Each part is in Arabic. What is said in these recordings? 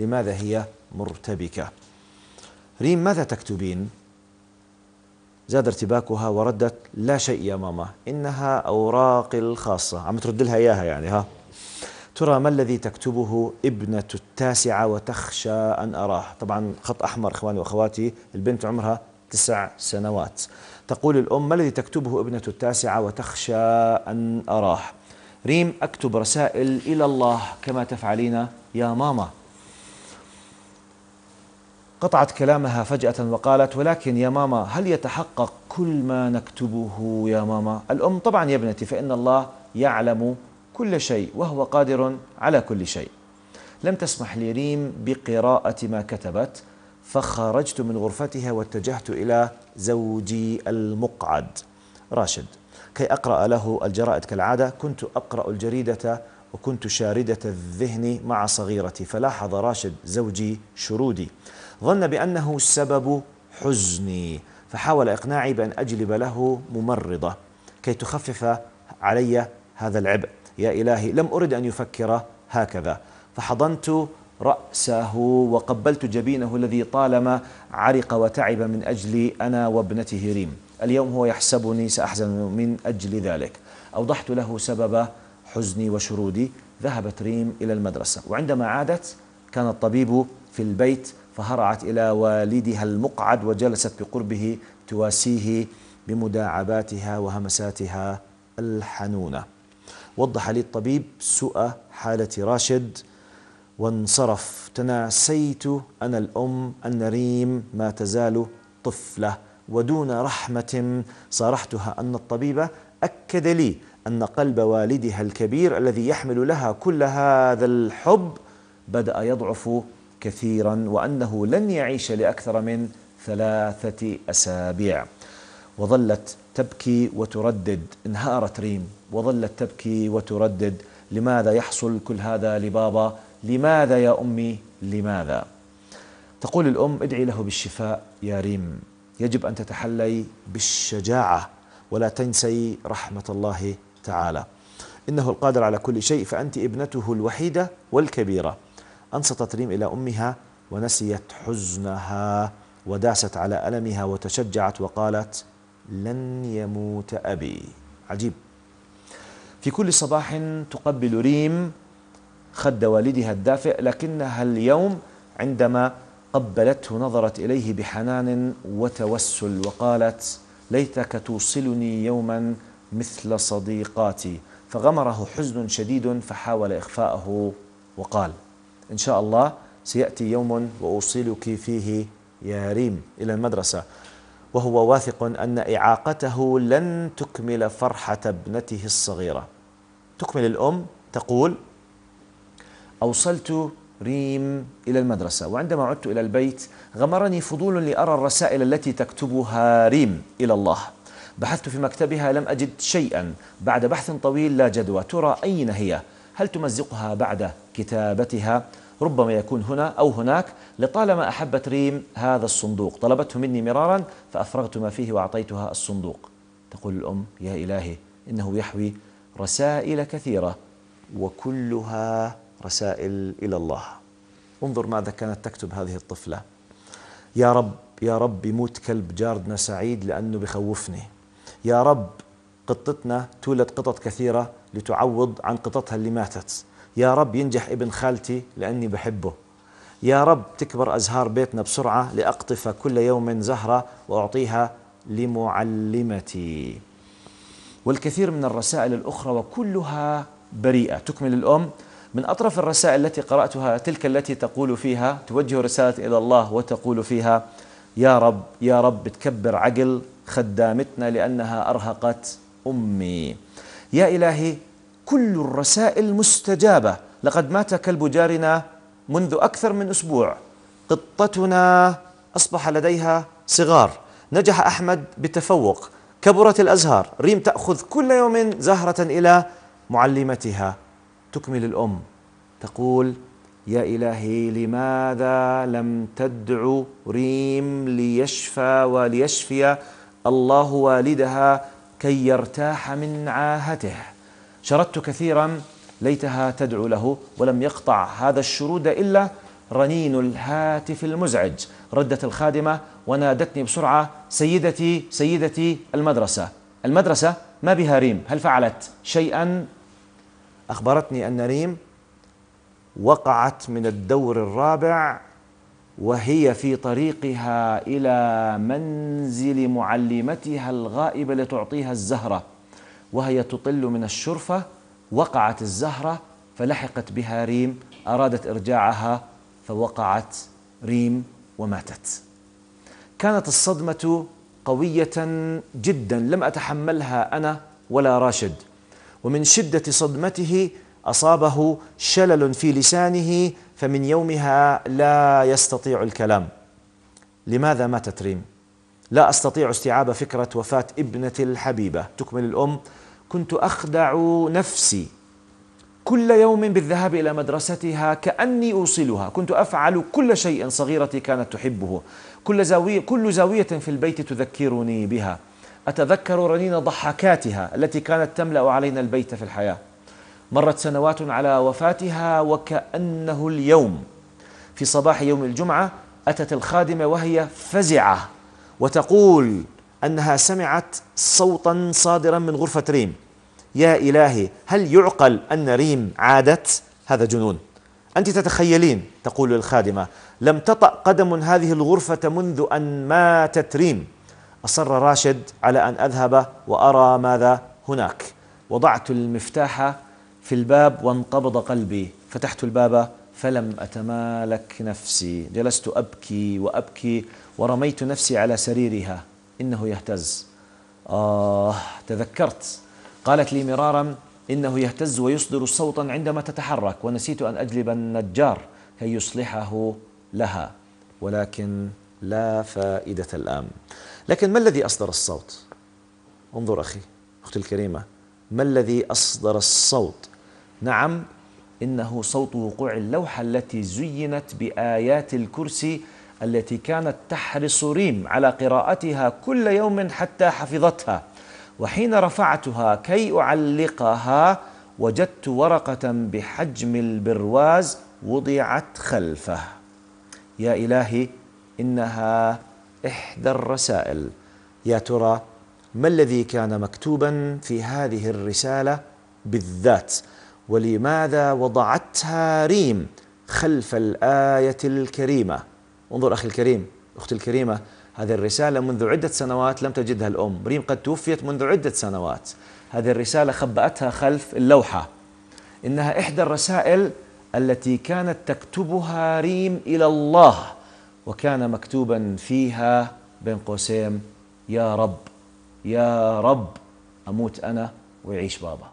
لماذا هي مرتبكة ريم ماذا تكتبين زاد ارتباكها وردت لا شيء يا ماما إنها أوراقي الخاصة عم ترد لها إياها يعني ها ترى ما الذي تكتبه ابنة التاسعة وتخشى أن أراه طبعا خط أحمر إخواني وأخواتي البنت عمرها تسع سنوات تقول الأم ما الذي تكتبه ابنة التاسعة وتخشى أن أراه ريم أكتب رسائل إلى الله كما تفعلين يا ماما قطعت كلامها فجأة وقالت ولكن يا ماما هل يتحقق كل ما نكتبه يا ماما الأم طبعا يا ابنتي فإن الله يعلم كل شيء وهو قادر على كل شيء لم تسمح لي ريم بقراءة ما كتبت فخرجت من غرفتها واتجهت إلى زوجي المقعد راشد كي أقرأ له الجرائد كالعادة كنت أقرأ الجريدة وكنت شاردة الذهن مع صغيرتي فلاحظ راشد زوجي شرودي ظن بأنه سبب حزني فحاول إقناعي بأن أجلب له ممرضة كي تخفف علي هذا العبء يا إلهي لم أرد أن يفكر هكذا فحضنت رأسه وقبلت جبينه الذي طالما عرق وتعب من أجلي أنا وابنته ريم اليوم هو يحسبني سأحزن من أجل ذلك أوضحت له سبب حزني وشرودي ذهبت ريم إلى المدرسة وعندما عادت كان الطبيب في البيت فهرعت إلى والدها المقعد وجلست بقربه تواسيه بمداعباتها وهمساتها الحنونة وضح لي الطبيب سوء حالة راشد وانصرف تناسيت أنا الأم أن ريم ما تزال طفلة ودون رحمة صارحتها أن الطبيبة أكد لي أن قلب والدها الكبير الذي يحمل لها كل هذا الحب بدأ يضعف كثيرا وأنه لن يعيش لأكثر من ثلاثة أسابيع وظلت تبكي وتردد انهارت ريم وظلت تبكي وتردد لماذا يحصل كل هذا لبابا لماذا يا أمي لماذا تقول الأم ادعي له بالشفاء يا ريم يجب أن تتحلي بالشجاعة ولا تنسي رحمة الله تعالى إنه القادر على كل شيء فأنت ابنته الوحيدة والكبيرة أنصتت ريم إلى أمها ونسيت حزنها وداست على ألمها وتشجعت وقالت لن يموت أبي عجيب في كل صباح تقبل ريم خد والدها الدافئ لكنها اليوم عندما قبلته نظرت إليه بحنان وتوسل وقالت ليتك توصلني يوما مثل صديقاتي فغمره حزن شديد فحاول إخفاءه وقال إن شاء الله سيأتي يوم وأوصلك فيه يا ريم إلى المدرسة وهو واثق أن إعاقته لن تكمل فرحة ابنته الصغيرة تكمل الأم تقول أوصلت ريم إلى المدرسة وعندما عدت إلى البيت غمرني فضول لأرى الرسائل التي تكتبها ريم إلى الله بحثت في مكتبها لم أجد شيئا بعد بحث طويل لا جدوى ترى أين هي هل تمزقها بعد كتابتها ربما يكون هنا أو هناك لطالما أحبت ريم هذا الصندوق طلبته مني مرارا فأفرغت ما فيه وأعطيتها الصندوق تقول الأم يا إلهي إنه يحوي رسائل كثيرة وكلها رسائل إلى الله انظر ماذا كانت تكتب هذه الطفلة يا رب يا رب يموت كلب جاردنا سعيد لأنه بخوفني يا رب قطتنا تولد قطط كثيرة لتعوض عن قطتها اللي ماتت يا رب ينجح ابن خالتي لأني بحبه يا رب تكبر أزهار بيتنا بسرعة لأقطف كل يوم زهرة وأعطيها لمعلمتي والكثير من الرسائل الأخرى وكلها بريئة تكمل الأم من أطرف الرسائل التي قرأتها تلك التي تقول فيها توجه رسالة إلى الله وتقول فيها يا رب يا رب بتكبر عقل خدامتنا لأنها أرهقت أمي يا إلهي كل الرسائل مستجابة لقد مات كلب جارنا منذ أكثر من أسبوع قطتنا أصبح لديها صغار نجح أحمد بتفوق كبرت الأزهار ريم تأخذ كل يوم زهرة إلى معلمتها تكمل الأم تقول يا إلهي لماذا لم تدعو ريم ليشفى وليشفي الله والدها كي يرتاح من عاهته شردت كثيرا ليتها تدعو له ولم يقطع هذا الشرود إلا رنين الهاتف المزعج ردت الخادمة ونادتني بسرعة سيدتي سيدتي المدرسة المدرسة ما بها ريم هل فعلت شيئا أخبرتني أن ريم وقعت من الدور الرابع وهي في طريقها الى منزل معلمتها الغائبه لتعطيها الزهره وهي تطل من الشرفه وقعت الزهره فلحقت بها ريم ارادت ارجاعها فوقعت ريم وماتت كانت الصدمه قويه جدا لم اتحملها انا ولا راشد ومن شده صدمته أصابه شلل في لسانه فمن يومها لا يستطيع الكلام لماذا ماتت ريم؟ لا أستطيع استيعاب فكرة وفاة ابنتي الحبيبة تكمل الأم كنت أخدع نفسي كل يوم بالذهاب إلى مدرستها كأني أوصلها كنت أفعل كل شيء صغيرتي كانت تحبه كل زاوية, كل زاوية في البيت تذكرني بها أتذكر رنين ضحكاتها التي كانت تملأ علينا البيت في الحياة مرت سنوات على وفاتها وكأنه اليوم في صباح يوم الجمعة أتت الخادمة وهي فزعة وتقول أنها سمعت صوتا صادرا من غرفة ريم يا إلهي هل يعقل أن ريم عادت هذا جنون أنت تتخيلين تقول الخادمة لم تطأ قدم هذه الغرفة منذ أن ماتت ريم أصر راشد على أن أذهب وأرى ماذا هناك وضعت المفتاح في الباب وانقبض قلبي فتحت الباب فلم أتمالك نفسي جلست أبكي وأبكي ورميت نفسي على سريرها إنه يهتز آه تذكرت قالت لي مرارا إنه يهتز ويصدر صوتا عندما تتحرك ونسيت أن أجلب النجار كي يصلحه لها ولكن لا فائدة الآن لكن ما الذي أصدر الصوت؟ انظر أخي أختي الكريمة ما الذي أصدر الصوت؟ نعم إنه صوت وقوع اللوحة التي زينت بآيات الكرسي التي كانت تحرص ريم على قراءتها كل يوم حتى حفظتها وحين رفعتها كي أعلقها وجدت ورقة بحجم البرواز وضعت خلفه يا إلهي إنها إحدى الرسائل يا ترى ما الذي كان مكتوبا في هذه الرسالة بالذات؟ ولماذا وضعتها ريم خلف الآية الكريمة انظر أخي الكريم أختي الكريمة هذه الرسالة منذ عدة سنوات لم تجدها الأم ريم قد توفيت منذ عدة سنوات هذه الرسالة خبأتها خلف اللوحة إنها إحدى الرسائل التي كانت تكتبها ريم إلى الله وكان مكتوبا فيها بين قوسين يا رب يا رب أموت أنا ويعيش بابا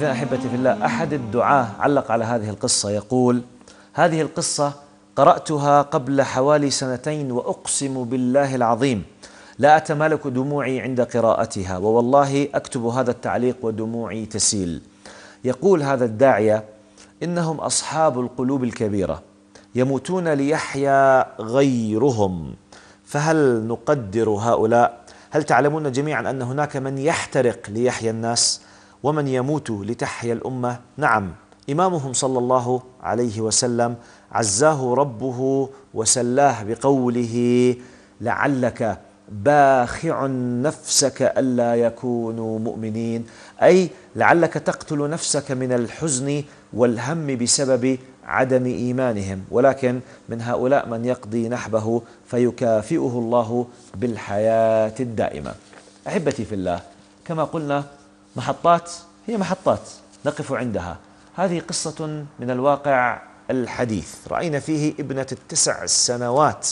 تعرفين أحبتي في الله أحد الدعاة علق على هذه القصة يقول هذه القصة قرأتها قبل حوالي سنتين وأقسم بالله العظيم لا أتمالك دموعي عند قراءتها ووالله أكتب هذا التعليق ودموعي تسيل يقول هذا الداعية إنهم أصحاب القلوب الكبيرة يموتون ليحيا غيرهم فهل نقدر هؤلاء هل تعلمون جميعا أن هناك من يحترق ليحيا الناس؟ ومن يموت لتحيا الأمة نعم إمامهم صلى الله عليه وسلم عزاه ربه وسلاه بقوله لعلك باخع نفسك ألا يكونوا مؤمنين أي لعلك تقتل نفسك من الحزن والهم بسبب عدم إيمانهم ولكن من هؤلاء من يقضي نحبه فيكافئه الله بالحياة الدائمة أحبتي في الله كما قلنا محطات هي محطات نقف عندها هذه قصة من الواقع الحديث رأينا فيه ابنة التسع سنوات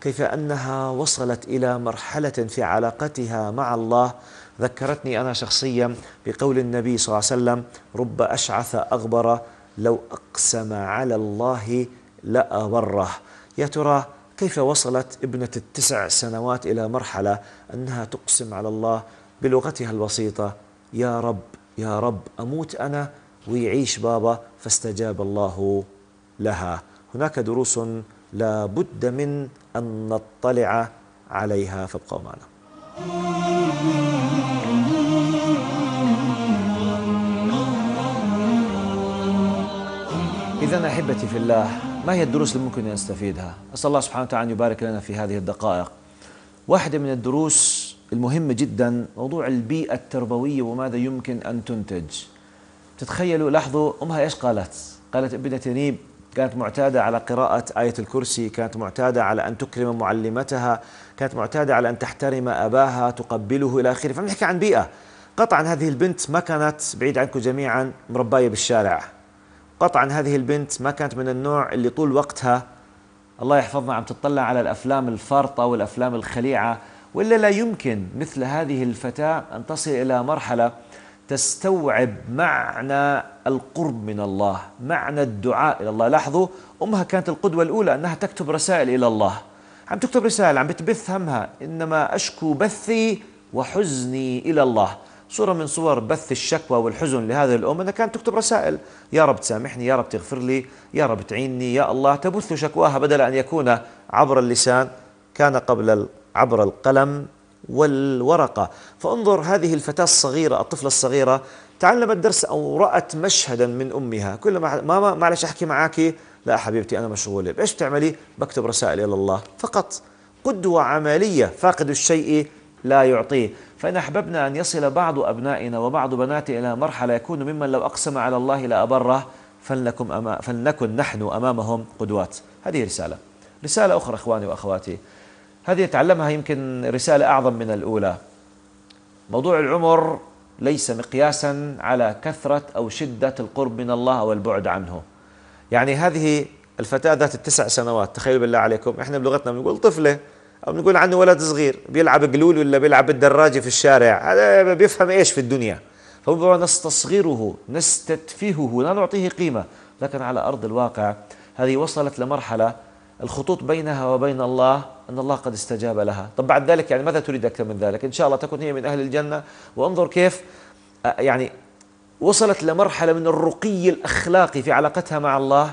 كيف أنها وصلت إلى مرحلة في علاقتها مع الله ذكرتني أنا شخصيا بقول النبي صلى الله عليه وسلم رب أشعث أغبر لو أقسم على الله لأبره يا ترى كيف وصلت ابنة التسع سنوات إلى مرحلة أنها تقسم على الله بلغتها البسيطة يا رب يا رب أموت أنا ويعيش بابا فاستجاب الله لها هناك دروس لا بد من أن نطلع عليها فابقوا معنا إذا أحبتي في الله ما هي الدروس اللي ممكن نستفيدها؟ أسأل الله سبحانه وتعالى أن يبارك لنا في هذه الدقائق واحدة من الدروس المهم جدا موضوع البيئة التربوية وماذا يمكن أن تنتج تتخيلوا لاحظوا أمها إيش قالت قالت ابنة تنيب كانت معتادة على قراءة آية الكرسي كانت معتادة على أن تكرم معلمتها كانت معتادة على أن تحترم أباها تقبله إلى آخره فنحكي عن بيئة قطعا هذه البنت ما كانت بعيد عنكم جميعا مرباية بالشارع قطعا هذه البنت ما كانت من النوع اللي طول وقتها الله يحفظنا عم تطلع على الأفلام الفارطة والأفلام الخليعة والا لا يمكن مثل هذه الفتاه ان تصل الى مرحله تستوعب معنى القرب من الله، معنى الدعاء الى الله، لاحظوا امها كانت القدوه الاولى انها تكتب رسائل الى الله. عم تكتب رسائل عم بتبث همها انما اشكو بثي وحزني الى الله. صورة من صور بث الشكوى والحزن لهذه الأم أنها كانت تكتب رسائل يا رب تسامحني يا رب تغفر لي يا رب تعيني يا الله تبث شكواها بدل أن يكون عبر اللسان كان قبل عبر القلم والورقة فانظر هذه الفتاة الصغيرة الطفلة الصغيرة تعلمت درس أو رأت مشهدا من أمها كل ما ماما معلش أحكي معك لا حبيبتي أنا مشغولة إيش بتعملي بكتب رسائل إلى الله فقط قدوة عملية فاقد الشيء لا يعطيه فإن أحببنا أن يصل بعض أبنائنا وبعض بناتنا إلى مرحلة يكون ممن لو أقسم على الله لأبره فلنكن, أما فلنكن نحن أمامهم قدوات هذه رسالة رسالة أخرى أخواني وأخواتي هذه يتعلمها يمكن رسالة أعظم من الأولى موضوع العمر ليس مقياسا على كثرة أو شدة القرب من الله أو البعد عنه يعني هذه الفتاة ذات التسع سنوات تخيلوا بالله عليكم احنا بلغتنا بنقول طفلة أو بنقول عنه ولد صغير بيلعب قلول ولا بيلعب بالدراجة في الشارع هذا بيفهم إيش في الدنيا فنستصغره نستتفهه لا نعطيه قيمة لكن على أرض الواقع هذه وصلت لمرحلة الخطوط بينها وبين الله أن الله قد استجاب لها طب بعد ذلك يعني ماذا تريد أكثر من ذلك إن شاء الله تكون هي من أهل الجنة وانظر كيف يعني وصلت لمرحلة من الرقي الأخلاقي في علاقتها مع الله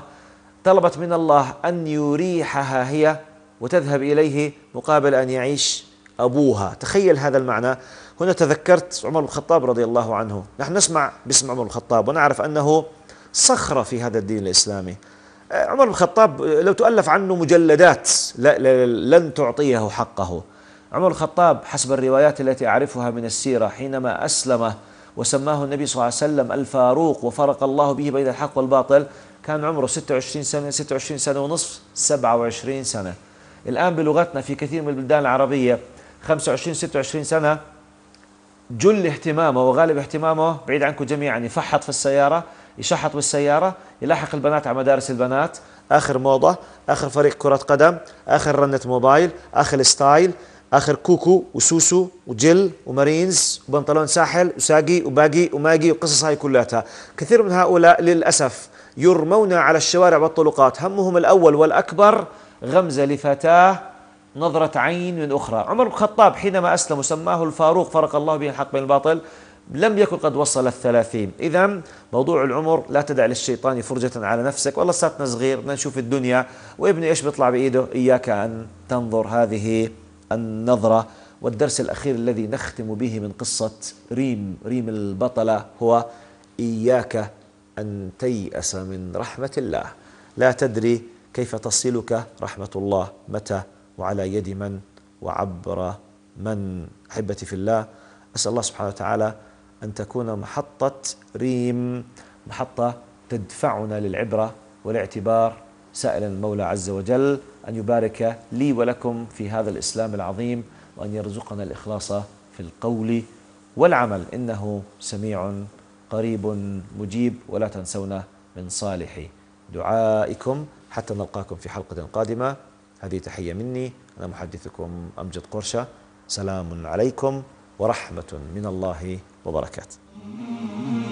طلبت من الله أن يريحها هي وتذهب إليه مقابل أن يعيش أبوها تخيل هذا المعنى هنا تذكرت عمر الخطاب رضي الله عنه نحن نسمع باسم عمر الخطاب ونعرف أنه صخرة في هذا الدين الإسلامي آه، عمر بن الخطاب آه، لو تؤلف عنه مجلدات لن تعطيه حقه عمر الخطاب حسب الروايات التي أعرفها من السيرة حينما أسلم وسماه النبي صلى الله عليه وسلم الفاروق وفرق الله به بين الحق والباطل كان عمره 26 سنة 26 سنة ونصف 27 سنة الآن بلغتنا في كثير من البلدان العربية 25 26 سنة جل اهتمامه وغالب اهتمامه بعيد عنكم جميعا يفحط في السيارة يشحط بالسيارة يلاحق البنات على مدارس البنات آخر موضة آخر فريق كرة قدم آخر رنة موبايل آخر ستايل آخر كوكو وسوسو وجل ومارينز وبنطلون ساحل وساقي وباقي وماقي وقصص هاي كلها كثير من هؤلاء للأسف يرمون على الشوارع والطلقات همهم الأول والأكبر غمزة لفتاة نظرة عين من أخرى عمر بن الخطاب حينما أسلم وسماه الفاروق فرق الله به الحق بين الباطل لم يكن قد وصل الثلاثين إذا موضوع العمر لا تدع للشيطان فرجة على نفسك والله ساتنا صغير بدنا نشوف الدنيا وابني إيش بيطلع بإيده إياك أن تنظر هذه النظرة والدرس الأخير الذي نختم به من قصة ريم ريم البطلة هو إياك أن تيأس من رحمة الله لا تدري كيف تصلك رحمة الله متى وعلى يد من وعبر من أحبتي في الله أسأل الله سبحانه وتعالى أن تكون محطة ريم محطة تدفعنا للعبرة والاعتبار سائلا المولى عز وجل أن يبارك لي ولكم في هذا الإسلام العظيم وأن يرزقنا الإخلاص في القول والعمل إنه سميع قريب مجيب ولا تنسونا من صالح دعائكم حتى نلقاكم في حلقة قادمة هذه تحية مني أنا محدثكم أمجد قرشة سلام عليكم ورحمة من الله وبركاته